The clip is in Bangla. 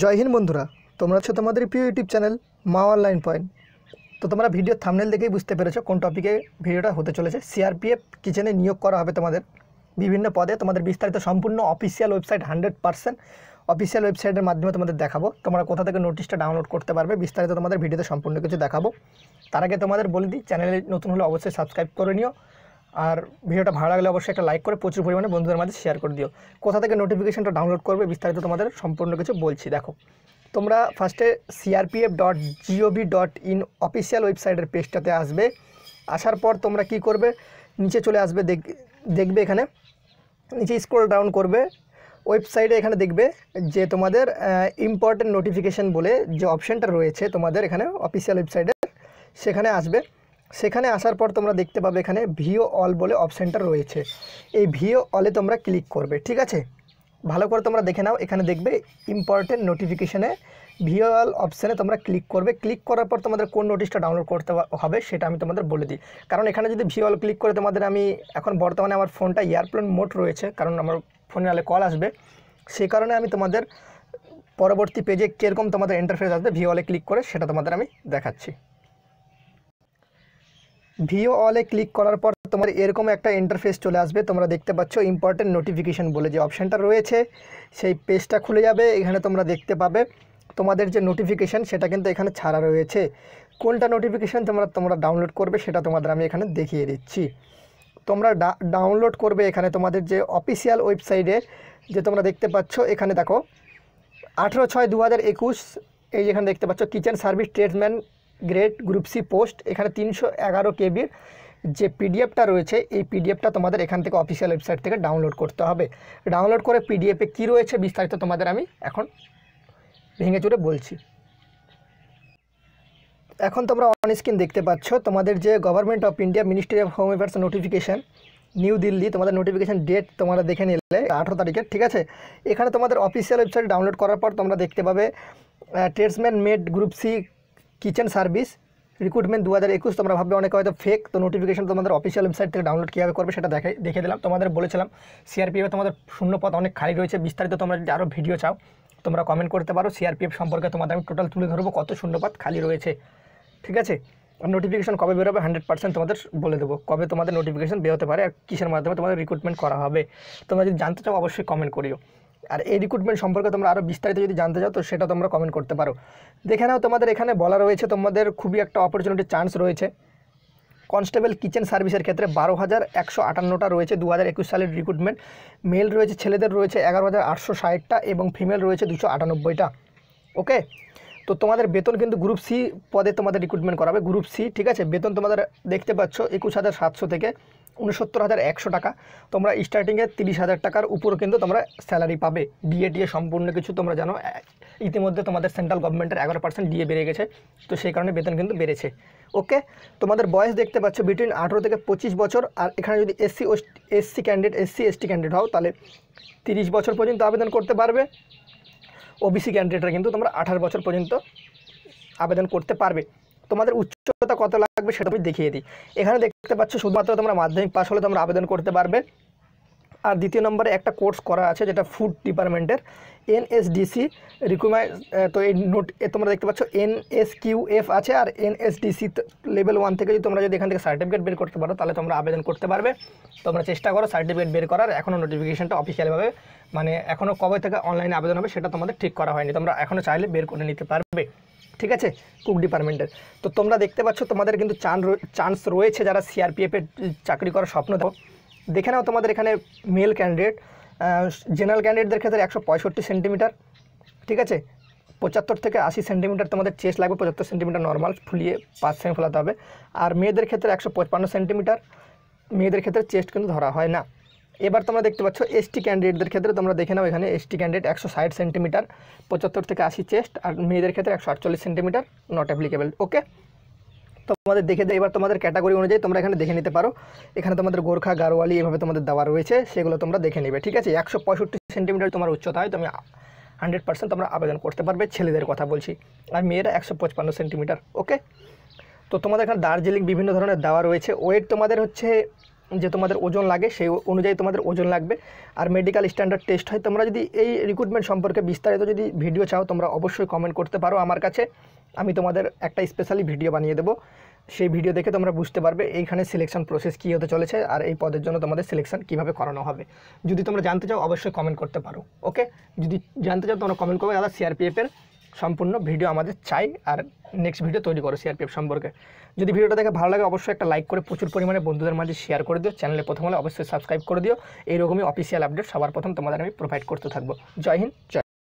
জয় হিন্দ বন্ধুরা তোমরা হচ্ছে তোমাদের প্রিয় YouTube channel Maa online point তো তোমরা ভিডিও থামনেল দেখেই বুঝতে পেরেছো কোন টপিকে ভিডিওটা হতে চলেছে সিআরপিএফ কিচেনে নিয়োগ করা হবে তোমাদের বিভিন্ন পদে তোমাদের বিস্তারিত সম্পূর্ণ official website hundred percent official ওয়েবসাইটের মাধ্যমে তোমাদের দেখাবো তোমরা কোথা থেকে নোটিশটা ডাউনলোড করতে পারবে বিস্তারিত তোমাদের ভিডিওতে সম্পূর্ণ কিছু দেখাবো তার আগে তোমাদের বলে দিই চ্যানেলে নতুন হলে অবশ্যই সাবস্ক্রাইব করে নিও আর ভিডিওটা ভালো লাগলে অবশ্যই একটা লাইক করে প্রচুর পরিমাণে বন্ধুদের মাঝে শেয়ার করে দিও কোথা থেকে নোটিফিকেশানটা ডাউনলোড করবে বিস্তারিত তোমাদের সম্পূর্ণ কিছু বলছি দেখো তোমরা ফার্স্টে CRPF dot gov dot in official ওয়েবসাইটের পেজটাতে আসবে আসার পর তোমরা কি করবে নিচে চলে আসবে দেখবে এখানে নিচে স্ক্রোল ডাউন করবে ওয়েবসাইটে এখানে দেখবে যে তোমাদের ইম্পর্টেন্ট নোটিফিকেশান বলে যে অপশানটা রয়েছে তোমাদের এখানে অফিসিয়াল ওয়েবসাইটে সেখানে আসবে সেখানে আসার পর তোমরা দেখতে পাবে এখানে ভিও অল বলে অপশানটা রয়েছে এই ভিও অলে তোমরা ক্লিক করবে ঠিক আছে ভালো করে তোমরা দেখে নাও এখানে দেখবে ইম্পর্টেন্ট নোটিফিকেশানে অল অপশানে তোমরা ক্লিক করবে ক্লিক করার পর তোমাদের কোন নোটিশটা ডাউনলোড করতে হবে সেটা আমি তোমাদের বলে দিই কারণ এখানে যদি অল ক্লিক করে তোমাদের আমি এখন বর্তমানে আমার ফোনটা এয়ারপ্লেন মোট রয়েছে কারণ আমার ফোনে আলে কল আসবে সে কারণে আমি তোমাদের পরবর্তী পেজে কীরকম তোমাদের ইন্টারফেস আসবে অলে ক্লিক করে সেটা তোমাদের আমি দেখাচ্ছি ভিও অলে ক্লিক করার পর তোমার এরকম একটা ইন্টারফেস চলে আসবে তোমরা দেখতে পাচ্ছ ইম্পর্টেন্ট নোটিফিকেশান বলে যে অপশানটা রয়েছে সেই পেজটা খুলে যাবে এখানে তোমরা দেখতে পাবে তোমাদের যে নোটিফিকেশান সেটা কিন্তু এখানে ছাড়া রয়েছে কোনটা নোটিফিকেশান তোমরা তোমরা ডাউনলোড করবে সেটা তোমাদের আমি এখানে দেখিয়ে দিচ্ছি তোমরা ডাউনলোড করবে এখানে তোমাদের যে অফিসিয়াল ওয়েবসাইটে যে তোমরা দেখতে পাচ্ছ এখানে দেখো আঠেরো ছয় দু এই যেখানে দেখতে পাচ্ছ kitchen service tradesman grade group C post এখানে তিনশো এগারো কেবির যে পিডিএফটা রয়েছে এই পিডিএফটা তোমাদের এখান থেকে অফিসিয়াল ওয়েবসাইট থেকে ডাউনলোড করতে হবে ডাউনলোড করে পিডিএফে কী রয়েছে বিস্তারিত তোমাদের আমি এখন ভেঙে চুরে বলছি এখন তোমরা অন স্ক্রিন দেখতে পাচ্ছ তোমাদের যে government of India ministry of home affairs notification New Delhi তোমাদের নোটিফিকেশান ডেট তোমরা দেখে নিলে আঠেরো তারিখের ঠিক আছে এখানে তোমাদের অফিসিয়াল ওয়েবসাইট ডাউনলোড করার পর তোমরা দেখতে পাবে tradesman made group C kitchen service recruitment দু হাজার একুশ তোমরা ভাববে অনেক হয়তো ফেক তো নোটিফিকেশন তোমাদের অফিসিয়াল ওয়েবসাইট থেকে ডাউনলোড কীভাবে করবে সেটা দেখে দেখে দিলাম তোমাদের বলেছিলাম সিআরপিএফে তোমাদের শূন্য পথ অনেক খালি রয়েছে বিস্তারিত তোমরা যদি আরও ভিডিও চাও তোমরা কমেন্ট করতে পারো সিআরপিএফ সম্পর্কে তোমাদের আমি টোটাল তুলে ধরবো কত পথ খালি রয়েছে ঠিক আছে আর নোটিফিকেশন কবে বেরোবে হান্ড্রেড পার্সেন্ট তোমাদের বলে দেবো কবে তোমাদের নোটিফিকেশন বেরোতে পারে আর কিসের মাধ্যমে তোমাদের রিক্রুটমেন্ট করা হবে তোমরা যদি জানতে চাও অবশ্যই কমেন্ট করিও আর এই রিক্রুটমেন্ট সম্পর্কে তোমরা আরও বিস্তারিত যদি জানতে চাও তো সেটা তোমরা কমেন্ট করতে পারো দেখে নাও তোমাদের এখানে বলা রয়েছে তোমাদের খুবই একটা অপরচুনিটি চান্স রয়েছে কনস্টেবল কিচেন সার্ভিসের ক্ষেত্রে বারো হাজার একশো আটান্নটা রয়েছে দু হাজার একুশ সালের রিক্রুটমেন্ট মেল রয়েছে ছেলেদের রয়েছে এগারো হাজার আটশো ষাটটা এবং ফিমেল রয়েছে দুশো আটানব্বইটা ওকে তো তোমাদের বেতন কিন্তু গ্রুপ সি পদে তোমাদের রিক্রুটমেন্ট করাবে গ্রুপ সি ঠিক আছে বেতন তোমাদের দেখতে পাচ্ছ একুশ হাজার সাতশো থেকে উনসত্তর হাজার একশো টাকা তোমরা স্টার্টিংয়ে তিরিশ হাজার টাকার উপর কিন্তু তোমরা স্যালারি পাবে ডিএ টিএ সম্পূর্ণ কিছু তোমরা জানো ইতিমধ্যে তোমাদের সেন্ট্রাল গভর্নমেন্টের এগারো পার্সেন্ট ডিএ বেড়ে গেছে তো সেই কারণে বেতন কিন্তু বেড়েছে ওকে তোমাদের বয়স দেখতে পাচ্ছ বিটুইন আঠেরো থেকে পঁচিশ বছর আর এখানে যদি SC SC candidate SC ST candidate হও তাহলে তিরিশ বছর পর্যন্ত আবেদন করতে পারবে ওবিসি ক্যান্ডিডেটরা কিন্তু তোমরা আঠারো বছর পর্যন্ত আবেদন করতে পারবে তোমাদের উচ্চতা কত লাগবে সেটা আমি দেখিয়ে দিই এখানে দেখতে পাচ্ছ শুধুমাত্র তোমরা মাধ্যমিক পাস হলে তোমরা আবেদন করতে পারবে আর দ্বিতীয় নম্বরে একটা কোর্স করা আছে যেটা ফুড ডিপার্টমেন্টের এনএসডিসি রিকুমাই তো এই নোট তোমরা দেখতে পাচ্ছ এনএস আছে আর এনএসডিসি লেভেল ওয়ান থেকে যদি তোমরা যদি এখান থেকে সার্টিফিকেট বের করতে পারো তাহলে তোমরা আবেদন করতে পারবে তোমরা চেষ্টা করো সার্টিফিকেট বের করার এখনও নোটিফিকেশানটা অফিসিয়ালভাবে মানে এখনও কবে থেকে অনলাইনে আবেদন হবে সেটা তোমাদের ঠিক করা হয়নি তোমরা এখনও চাইলে বের করে নিতে পারবে ঠিক আছে কুক ডিপার্টমেন্টের তো তোমরা দেখতে পাচ্ছ তোমাদের কিন্তু চান চান্স রয়েছে যারা সিআরপিএফের চাকরি করার স্বপ্ন দেখো দেখে নাও তোমাদের এখানে মেল ক্যান্ডিডেট জেনারেল ক্যান্ডিডেটদের ক্ষেত্রে একশো পঁয়ষট্টি সেন্টিমিটার ঠিক আছে পঁচাত্তর থেকে আশি সেন্টিমিটার তোমাদের চেস্ট লাগবে পঁচাত্তর সেন্টিমিটার নর্মাল ফুলিয়ে পাঁচ সেমি ফোলাতে হবে আর মেয়েদের ক্ষেত্রে একশো পঁচপান্ন সেন্টিমিটার মেয়েদের ক্ষেত্রে চেস্ট কিন্তু ধরা হয় না এবার তোমরা দেখতে পাচ্ছ এসটি ক্যান্ডিডেটদের ক্ষেত্রে তোমরা দেখে নাও এখানে এসটি ক্যান্ডিডেট একশো ষাট সেন্টিমিটার পঁচাত্তর থেকে আশি চেস্ট আর মেয়েদের ক্ষেত্রে একশো আটচল্লিশ সেন্টিমিটার নট অ্যাপ্লিকেবল ওকে তোমাদের দেখে দেয় এবার তোমাদের ক্যাটাগরি অনুযায়ী তোমরা এখানে দেখে নিতে পারো এখানে তোমাদের গোর্খা গারোয়ালি এভাবে তোমাদের দেওয়া রয়েছে সেগুলো তোমরা দেখে নেবে ঠিক আছে একশো পঁয়ষট্টি সেন্টিমিটার তোমার উচ্চতা হয় তুমি হান্ড্রেড পার্সেন্ট তোমরা আবেদন করতে পারবে ছেলেদের কথা বলছি আর মেয়েরা একশো পঁচপান্ন সেন্টিমিটার ওকে তো তোমাদের এখানে দার্জিলিং বিভিন্ন ধরনের দেওয়া রয়েছে ওয়েট তোমাদের হচ্ছে যে তোমাদের ওজন লাগে সেই অনুযায়ী তোমাদের ওজন লাগবে আর মেডিকেল স্ট্যান্ডার্ড টেস্ট হয় তোমরা যদি এই রিক্রুটমেন্ট সম্পর্কে বিস্তারিত যদি ভিডিও চাও তোমরা অবশ্যই কমেন্ট করতে পারো আমার কাছে আমি তোমাদের একটা স্পেশালি ভিডিও বানিয়ে দেবো সেই ভিডিও দেখে তোমরা বুঝতে পারবে এইখানে সিলেকশন প্রসেস কী হতে চলেছে আর এই পদের জন্য তোমাদের সিলেকশন কীভাবে করানো হবে যদি তোমরা জানতে চাও অবশ্যই কমেন্ট করতে পারো ওকে যদি জানতে চাও তোমরা কমেন্ট করবে দাদা সিআরপিএফের সম্পূর্ণ ভিডিও আমাদের চাই আর নেক্সট ভিডিও তৈরি করো সিআরপিএফ সম্পর্কে যদি ভিডিওটা দেখে ভালো লাগে অবশ্যই একটা লাইক করে প্রচুর পরিমাণে বন্ধুদের মাঝে শেয়ার করে দিও চ্যানেলে প্রথম হলে অবশ্যই সাবস্ক্রাইব করে দিও এইরকমই অফিসিয়াল আপডেট সবার প্রথম তোমাদের আমি প্রোভাইড করতে থাকবো জয় হিন্দ জয়